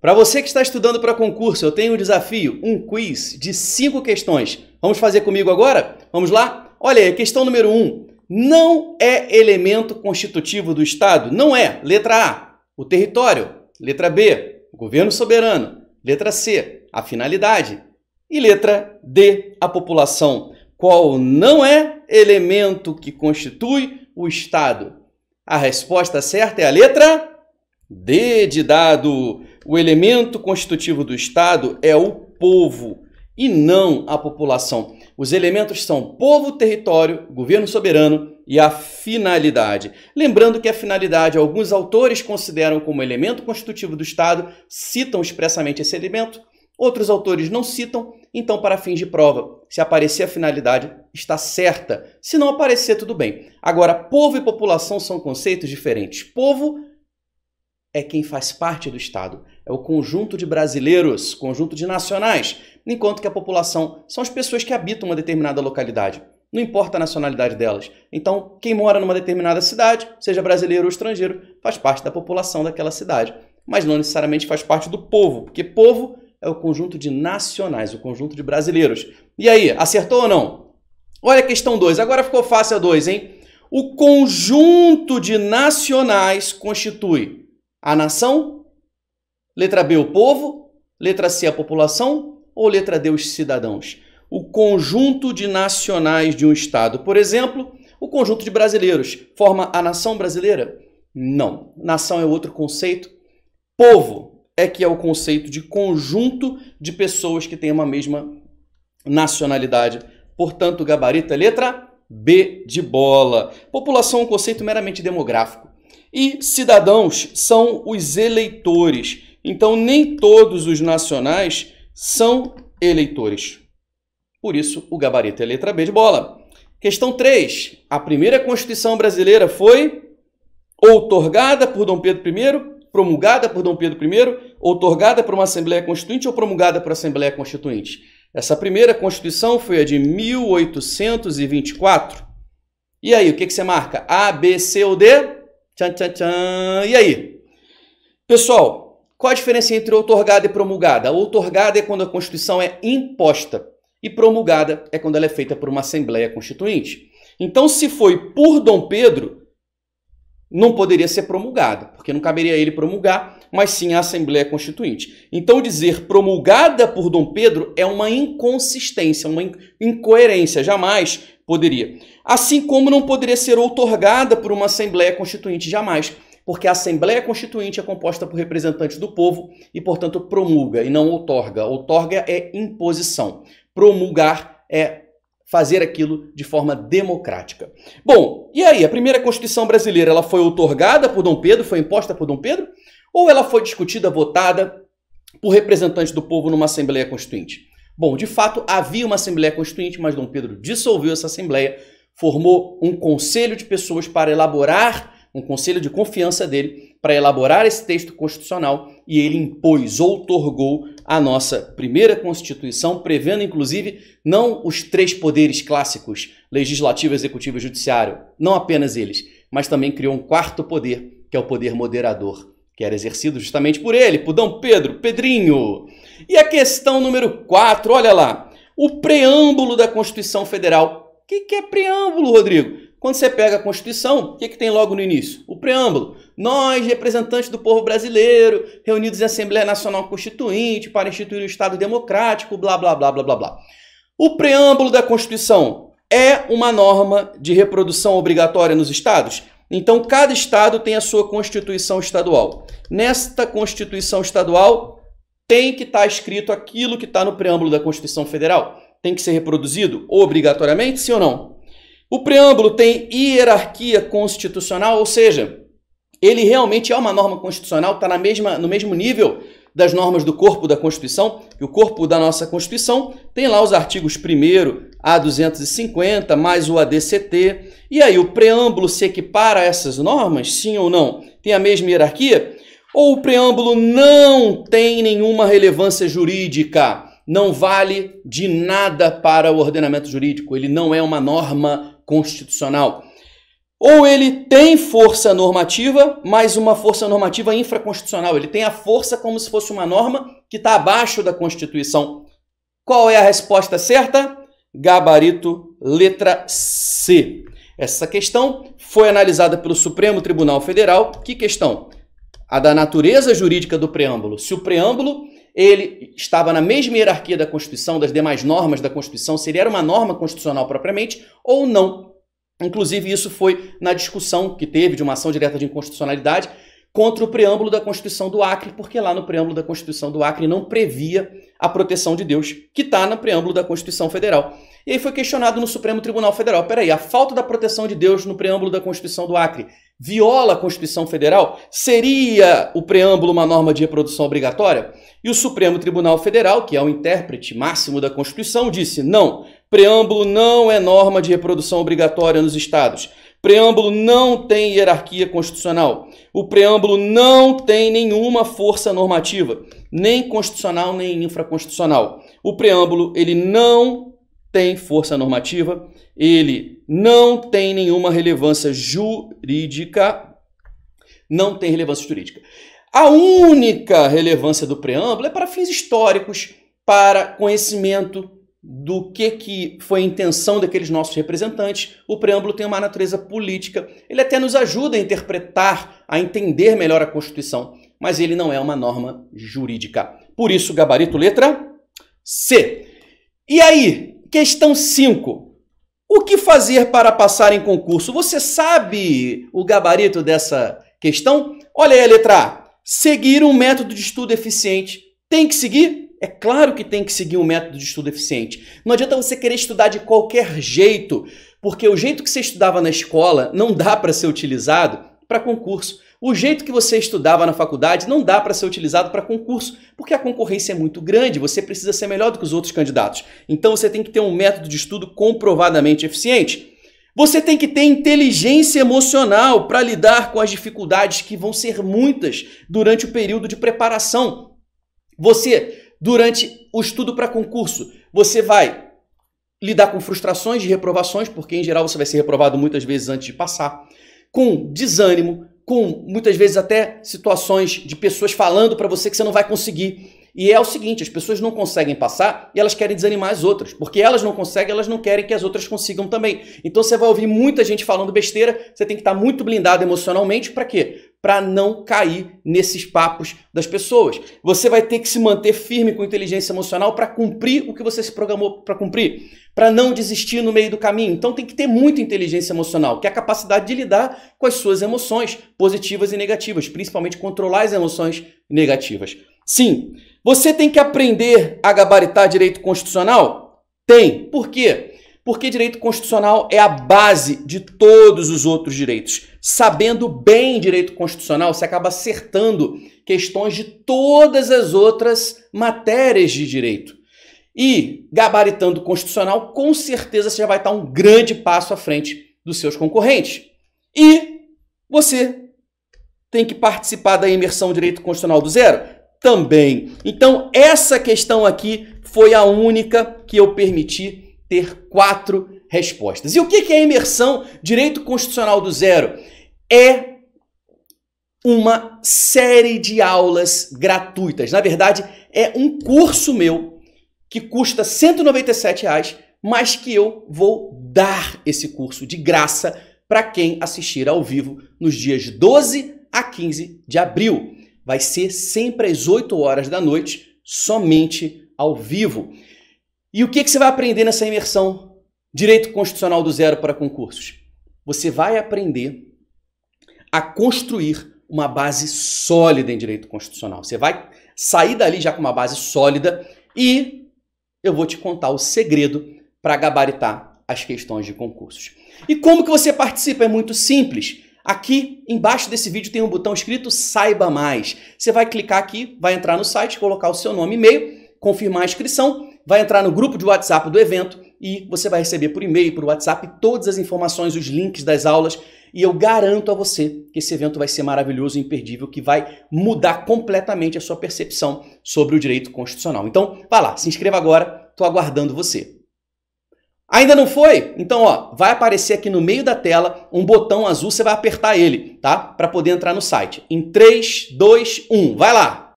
Para você que está estudando para concurso, eu tenho um desafio, um quiz de cinco questões. Vamos fazer comigo agora? Vamos lá? Olha aí, questão número Um. Não é elemento constitutivo do Estado? Não é. Letra A, o território. Letra B, o governo soberano. Letra C, a finalidade. E letra D, a população. Qual não é elemento que constitui o Estado? A resposta certa é a letra D de dado. O elemento constitutivo do Estado é o povo e não a população. Os elementos são povo, território, governo soberano e a finalidade. Lembrando que a finalidade alguns autores consideram como elemento constitutivo do Estado, citam expressamente esse elemento, outros autores não citam, então, para fins de prova, se aparecer a finalidade, está certa. Se não aparecer, tudo bem. Agora, povo e população são conceitos diferentes. Povo é quem faz parte do Estado, é o conjunto de brasileiros, conjunto de nacionais, enquanto que a população são as pessoas que habitam uma determinada localidade. Não importa a nacionalidade delas. Então, quem mora numa determinada cidade, seja brasileiro ou estrangeiro, faz parte da população daquela cidade. Mas não necessariamente faz parte do povo, porque povo é o conjunto de nacionais, o conjunto de brasileiros. E aí, acertou ou não? Olha a questão 2. Agora ficou fácil a 2, hein? O conjunto de nacionais constitui a nação? Letra B, o povo? Letra C, a população? Ou letra D, os cidadãos? O conjunto de nacionais de um Estado. Por exemplo, o conjunto de brasileiros forma a nação brasileira? Não. Nação é outro conceito. Povo é que é o conceito de conjunto de pessoas que têm uma mesma nacionalidade. Portanto, gabarito é letra B de bola. População é um conceito meramente demográfico. E cidadãos são os eleitores. Então, nem todos os nacionais são eleitores. Por isso, o gabarito é letra B de bola. Questão 3. A primeira Constituição brasileira foi outorgada por Dom Pedro I, promulgada por Dom Pedro I, outorgada por uma Assembleia Constituinte ou promulgada por Assembleia Constituinte? Essa primeira Constituição foi a de 1824. E aí, o que, que você marca? A, B, C ou D? Tchan, tchan, tchan. E aí? Pessoal, qual a diferença entre outorgada e promulgada? Outorgada é quando a Constituição é imposta e promulgada é quando ela é feita por uma Assembleia Constituinte. Então, se foi por Dom Pedro, não poderia ser promulgada, porque não caberia a ele promulgar, mas sim a Assembleia Constituinte. Então, dizer promulgada por Dom Pedro é uma inconsistência, uma incoerência. Jamais Poderia. Assim como não poderia ser outorgada por uma Assembleia Constituinte jamais, porque a Assembleia Constituinte é composta por representantes do povo e, portanto, promulga e não outorga. Outorga é imposição. Promulgar é fazer aquilo de forma democrática. Bom, e aí, a primeira Constituição brasileira, ela foi outorgada por Dom Pedro, foi imposta por Dom Pedro, ou ela foi discutida, votada por representantes do povo numa Assembleia Constituinte? Bom, de fato, havia uma Assembleia Constituinte, mas Dom Pedro dissolveu essa Assembleia, formou um conselho de pessoas para elaborar, um conselho de confiança dele, para elaborar esse texto constitucional e ele impôs, outorgou a nossa primeira Constituição, prevendo inclusive não os três poderes clássicos, legislativo, executivo e judiciário, não apenas eles, mas também criou um quarto poder, que é o poder moderador, que era exercido justamente por ele, por Dom Pedro, Pedrinho. E a questão número 4, olha lá, o preâmbulo da Constituição Federal. O que, que é preâmbulo, Rodrigo? Quando você pega a Constituição, o que, que tem logo no início? O preâmbulo. Nós, representantes do povo brasileiro, reunidos em Assembleia Nacional Constituinte para instituir o Estado Democrático, blá, blá, blá, blá, blá, blá. O preâmbulo da Constituição é uma norma de reprodução obrigatória nos estados? Então, cada estado tem a sua Constituição estadual. Nesta Constituição estadual, tem que estar tá escrito aquilo que está no preâmbulo da Constituição Federal. Tem que ser reproduzido obrigatoriamente, sim ou não? O preâmbulo tem hierarquia constitucional, ou seja, ele realmente é uma norma constitucional, está no mesmo nível das normas do corpo da Constituição, que o corpo da nossa Constituição tem lá os artigos 1 a 250, mais o ADCT, e aí o preâmbulo se equipara a essas normas, sim ou não? Tem a mesma hierarquia? ou o preâmbulo não tem nenhuma relevância jurídica, não vale de nada para o ordenamento jurídico, ele não é uma norma constitucional. Ou ele tem força normativa, mas uma força normativa infraconstitucional. Ele tem a força como se fosse uma norma que está abaixo da Constituição. Qual é a resposta certa? Gabarito, letra C. Essa questão foi analisada pelo Supremo Tribunal Federal. Que questão? a da natureza jurídica do preâmbulo. Se o preâmbulo ele estava na mesma hierarquia da Constituição, das demais normas da Constituição, se ele era uma norma constitucional propriamente ou não. Inclusive, isso foi na discussão que teve de uma ação direta de inconstitucionalidade, contra o preâmbulo da Constituição do Acre, porque lá no preâmbulo da Constituição do Acre não previa a proteção de Deus, que está no preâmbulo da Constituição Federal. E aí foi questionado no Supremo Tribunal Federal: peraí, a falta da proteção de Deus no preâmbulo da Constituição do Acre viola a Constituição Federal? Seria o preâmbulo uma norma de reprodução obrigatória? E o Supremo Tribunal Federal, que é o intérprete máximo da Constituição, disse: não, preâmbulo não é norma de reprodução obrigatória nos estados. Preâmbulo não tem hierarquia constitucional. O preâmbulo não tem nenhuma força normativa, nem constitucional nem infraconstitucional. O preâmbulo, ele não tem força normativa, ele não tem nenhuma relevância jurídica, não tem relevância jurídica. A única relevância do preâmbulo é para fins históricos, para conhecimento do que, que foi a intenção daqueles nossos representantes. O preâmbulo tem uma natureza política, ele até nos ajuda a interpretar, a entender melhor a Constituição, mas ele não é uma norma jurídica. Por isso, gabarito letra C. E aí, questão 5. O que fazer para passar em concurso? Você sabe o gabarito dessa questão? Olha aí a letra A. Seguir um método de estudo eficiente. Tem que seguir? É claro que tem que seguir um método de estudo eficiente. Não adianta você querer estudar de qualquer jeito, porque o jeito que você estudava na escola não dá para ser utilizado para concurso. O jeito que você estudava na faculdade não dá para ser utilizado para concurso, porque a concorrência é muito grande, você precisa ser melhor do que os outros candidatos. Então você tem que ter um método de estudo comprovadamente eficiente. Você tem que ter inteligência emocional para lidar com as dificuldades que vão ser muitas durante o período de preparação. Você Durante o estudo para concurso, você vai lidar com frustrações de reprovações, porque em geral você vai ser reprovado muitas vezes antes de passar, com desânimo, com muitas vezes até situações de pessoas falando para você que você não vai conseguir. E é o seguinte, as pessoas não conseguem passar e elas querem desanimar as outras. Porque elas não conseguem, elas não querem que as outras consigam também. Então você vai ouvir muita gente falando besteira, você tem que estar muito blindado emocionalmente para quê? para não cair nesses papos das pessoas. Você vai ter que se manter firme com inteligência emocional para cumprir o que você se programou para cumprir, para não desistir no meio do caminho. Então tem que ter muita inteligência emocional, que é a capacidade de lidar com as suas emoções positivas e negativas, principalmente controlar as emoções negativas. Sim, você tem que aprender a gabaritar direito constitucional? Tem. Por quê? Porque direito constitucional é a base de todos os outros direitos. Sabendo bem direito constitucional, você acaba acertando questões de todas as outras matérias de direito. E gabaritando constitucional, com certeza você já vai estar um grande passo à frente dos seus concorrentes. E você tem que participar da imersão direito constitucional do zero? Também. Então, essa questão aqui foi a única que eu permiti ter quatro respostas. E o que é a imersão? Direito constitucional do zero é uma série de aulas gratuitas. Na verdade, é um curso meu que custa R$ reais, mas que eu vou dar esse curso de graça para quem assistir ao vivo nos dias 12 a 15 de abril. Vai ser sempre às 8 horas da noite, somente ao vivo. E o que, que você vai aprender nessa imersão Direito Constitucional do Zero para Concursos? Você vai aprender a construir uma base sólida em direito constitucional. Você vai sair dali já com uma base sólida e eu vou te contar o segredo para gabaritar as questões de concursos. E como que você participa? É muito simples. Aqui embaixo desse vídeo tem um botão escrito Saiba Mais. Você vai clicar aqui, vai entrar no site, colocar o seu nome e e-mail, confirmar a inscrição vai entrar no grupo de WhatsApp do evento e você vai receber por e-mail, por WhatsApp, todas as informações, os links das aulas. E eu garanto a você que esse evento vai ser maravilhoso e imperdível, que vai mudar completamente a sua percepção sobre o direito constitucional. Então, vá lá, se inscreva agora, estou aguardando você. Ainda não foi? Então, ó, vai aparecer aqui no meio da tela um botão azul, você vai apertar ele, tá? Para poder entrar no site. Em 3, 2, 1, vai lá!